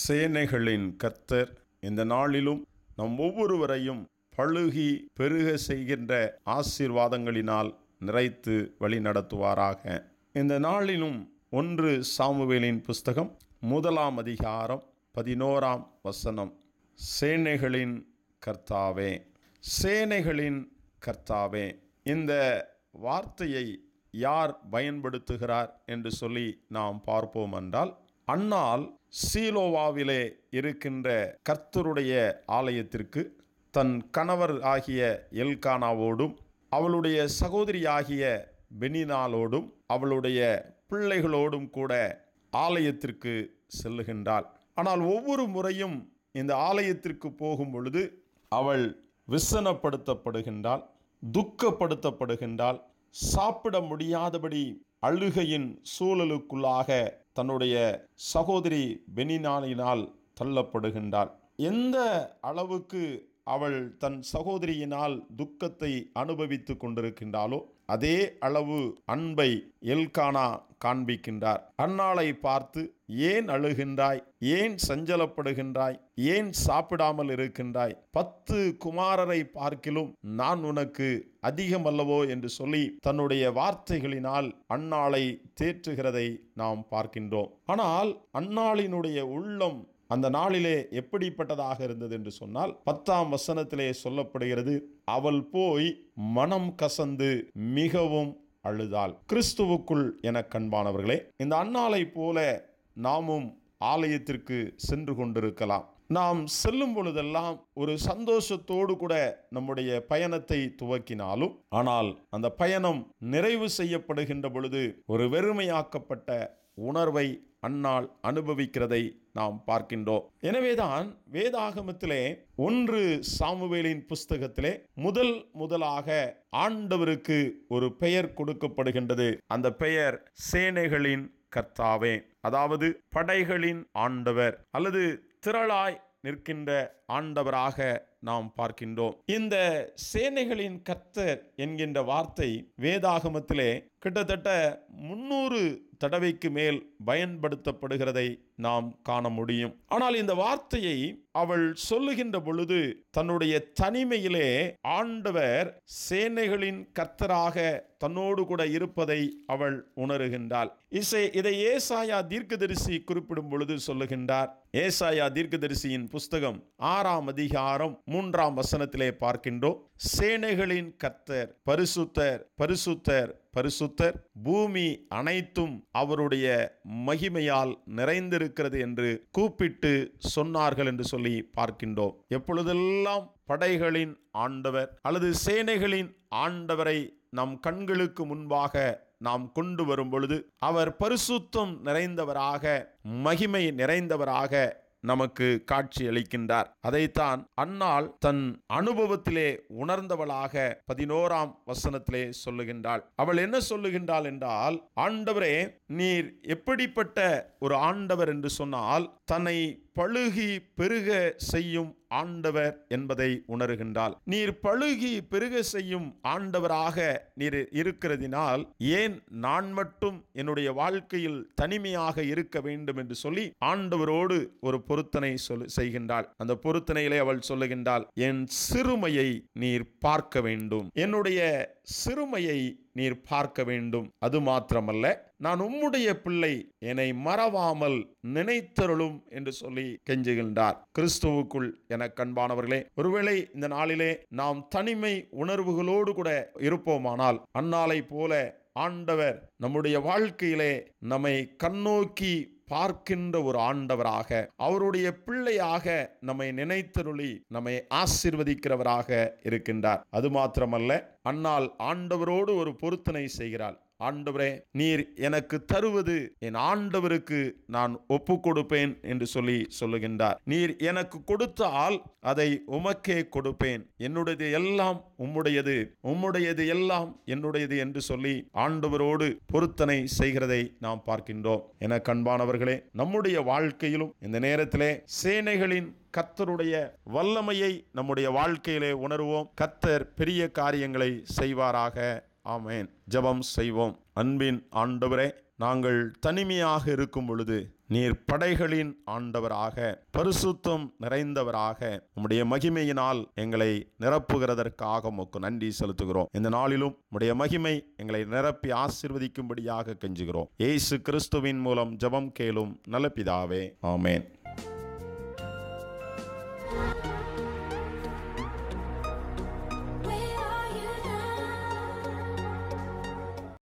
சேனைகளின் கத்தர் இந்த நாளிலும் நம் ஒவ்வொருவரையும் பழுகி பெருக செய்கின்ற ஆசீர்வாதங்களினால் நிறைத்து வழி நடத்துவாராக இந்த நாளிலும் ஒன்று சாமுவேலின் புஸ்தகம் முதலாம் அதிகாரம் பதினோராம் வசனம் சேனைகளின் கர்த்தாவே சேனைகளின் கர்த்தாவே இந்த வார்த்தையை யார் பயன்படுத்துகிறார் என்று சொல்லி நாம் பார்ப்போம் என்றால் அன்னால் சீலோவாவிலே இருக்கின்ற கர்த்தருடைய ஆலயத்திற்கு தன் கணவர் ஆகிய எல்கானாவோடும் அவளுடைய சகோதரி ஆகிய பெனினாலோடும் அவளுடைய பிள்ளைகளோடும் கூட ஆலயத்திற்கு செல்லுகின்றாள் ஆனால் ஒவ்வொரு முறையும் இந்த ஆலயத்திற்கு போகும் பொழுது அவள் விசனப்படுத்தப்படுகின்றாள் துக்கப்படுத்தப்படுகின்றாள் சாப்பிட முடியாதபடி அழுகையின் சூழலுக்குள்ளாக தன்னுடைய சகோதரி பெனினாலினால் தள்ளப்படுகின்றாள் எந்த அளவுக்கு அவள் தன் சகோதரியினால் துக்கத்தை அனுபவித்து கொண்டிருக்கின்றாலோ அதே அளவு அன்பை எல்கானா காண்பிக்கின்றார் அன்னாளை பார்த்து ஏன் அழுகின்றாய் ஏன் சஞ்சலப்படுகின்றாய் ஏன் சாப்பிடாமல் இருக்கின்றாய் பத்து குமாரரை பார்க்கிலும் நான் உனக்கு அதிகம் அல்லவோ என்று சொல்லி தன்னுடைய வார்த்தைகளினால் அன்னாளை தேற்றுகிறதை நாம் பார்க்கின்றோம் ஆனால் அன்னாளினுடைய உள்ளம் அந்த நாளிலே எப்படிப்பட்டதாக இருந்தது என்று சொன்னால் பத்தாம் வசனத்திலே சொல்லப்படுகிறது அவள் போய் மனம் கசந்து மிகவும் அழுதாள் கிறிஸ்துவுக்குள் என கண்பானவர்களே இந்த அண்ணாலை போல நாமும் ஆலயத்திற்கு சென்று கொண்டிருக்கலாம் நாம் செல்லும் பொழுதெல்லாம் ஒரு சந்தோஷத்தோடு கூட நம்முடைய பயணத்தை துவக்கினாலும் ஆனால் அந்த பயணம் நிறைவு செய்யப்படுகின்ற பொழுது ஒரு வெறுமையாக்கப்பட்ட உணர்வை அன்னால் அனுபவிக்கிறதை நாம் பார்க்கின்றோம் எனவேதான் வேதாகமத்திலே ஒன்று சாமுவேலின் புஸ்தகத்திலே முதல் முதலாக ஆண்டவருக்கு ஒரு பெயர் கொடுக்கப்படுகின்றது அந்த பெயர் சேனைகளின் கர்த்தாவே அதாவது படைகளின் ஆண்டவர் அல்லது திரளாய் நிற்கின்ற ஆண்டவராக நாம் பார்க்கின்றோம் இந்த சேனைகளின் கர்த்தர் என்கின்ற வார்த்தை வேதாகமத்திலே கிட்டத்தட்ட முன்னூறு தடவைக்கு மேல் பயன்படுத்தப்படுகிறதை நாம் காண முடியும் ஆனால் இந்த வார்த்தையை அவள் சொல்லுகின்ற பொழுது தன்னுடைய தனிமையிலே ஆண்டவர் சேனைகளின் கர்த்தராக தன்னோடு கூட இருப்பதை அவள் உணர்கின்றாள் இசை இதை ஏசாயா தீர்க்கதரிசி குறிப்பிடும் பொழுது சொல்லுகின்றார் ஏசாயா தீர்க்கதரிசியின் புஸ்தகம் ஆறாம் அதிகாரம் மூன்றாம் வசனத்திலே பார்க்கின்றோம் சேனைகளின் கர்த்தர் பரிசுத்தர் பரிசுத்தர் பரிசுத்தர் பூமி அனைத்தும் அவருடைய மகிமையால் நிறைந்திருக்கிறது என்று கூப்பிட்டு சொன்னார்கள் என்று சொல்லி பார்க்கின்றோம் எப்பொழுதெல்லாம் படைகளின் ஆண்டவர் அல்லது சேனைகளின் ஆண்டவரை நம் கண்களுக்கு முன்பாக நாம் கொண்டு வரும் பொழுது அவர் பரிசுத்தம் நிறைந்தவராக மகிமை நிறைந்தவராக நமக்கு காட்சி அளிக்கின்றார் அதைத்தான் அன்னாள் தன் அனுபவத்திலே உணர்ந்தவளாக பதினோராம் வசனத்திலே சொல்லுகின்றாள் அவள் என்ன சொல்லுகின்றாள் என்றால் ஆண்டவரே நீர் எப்படிப்பட்ட ஒரு ஆண்டவர் என்று சொன்னால் தன்னை பழுகி பெருக செய்யும் ஆண்டவர் என்பதை உணர்கின்றால் நீர் பழுகி பெருக செய்யும் ஆண்டவராக நீர் இருக்கிறதினால் ஏன் நான் மட்டும் என்னுடைய வாழ்க்கையில் தனிமையாக இருக்க வேண்டும் என்று சொல்லி ஆண்டவரோடு ஒரு பொருத்தனை சொல் செய்கின்றாள் அந்த பொருத்தனையிலே அவள் சொல்லுகின்றாள் என் சிறுமையை நீர் பார்க்க வேண்டும் என்னுடைய சிறுமையை நீர் பார்க்க வேண்டும் அது மாத்திரமல்ல நான் உம்முடைய பிள்ளை என்னை மறவாமல் நினைத்தருளும் என்று சொல்லி கெஞ்சுகின்றார் கிறிஸ்துவுக்குள் என கண்பானவர்களே ஒருவேளை இந்த நாளிலே நாம் தனிமை உணர்வுகளோடு கூட இருப்போமானால் அந்நாளை போல ஆண்டவர் நம்முடைய வாழ்க்கையிலே நம்மை கண்ணோக்கி பார்க்கின்ற ஒரு ஆண்டவராக அவருடைய பிள்ளையாக நம்மை நினைத்தருளி நம்மை ஆசிர்வதிக்கிறவராக இருக்கின்றார் அது மாத்திரமல்ல அன்னால் ஆண்டவரோடு ஒரு பொருத்தனை செய்கிறாள் ஆண்டவரே நீர் எனக்கு தருவது என் ஆண்டவருக்கு நான் ஒப்பு கொடுப்பேன் என்று சொல்லி சொல்லுகின்றார் நீர் எனக்கு கொடுத்தால் அதை உமக்கே கொடுப்பேன் என்னுடையது எல்லாம் உம்முடையது உம்முடையது எல்லாம் என்னுடையது என்று சொல்லி ஆண்டவரோடு பொருத்தனை செய்கிறதை நாம் பார்க்கின்றோம் என கண்பானவர்களே நம்முடைய வாழ்க்கையிலும் இந்த நேரத்திலே சேனைகளின் கத்தருடைய வல்லமையை நம்முடைய வாழ்க்கையிலே உணர்வோம் கத்தர் பெரிய காரியங்களை செய்வாராக ஆமேன் ஜபம் செய்வோம் அன்பின் ஆண்டவரே நாங்கள் தனிமையாக இருக்கும் பொழுது நீர் படைகளின் ஆண்டவராக பரிசுத்தம் நிறைந்தவராக உம்முடைய மகிமையினால் எங்களை நிரப்புகிறதற்காக உமக்கு நன்றி செலுத்துகிறோம் இந்த நாளிலும் உம்முடைய மகிமை எங்களை நிரப்பி ஆசிர்வதிக்கும்படியாக கெஞ்சுகிறோம் ஏசு கிறிஸ்துவின் மூலம் ஜபம் கேளும் நலப்பிதாவே ஆமேன்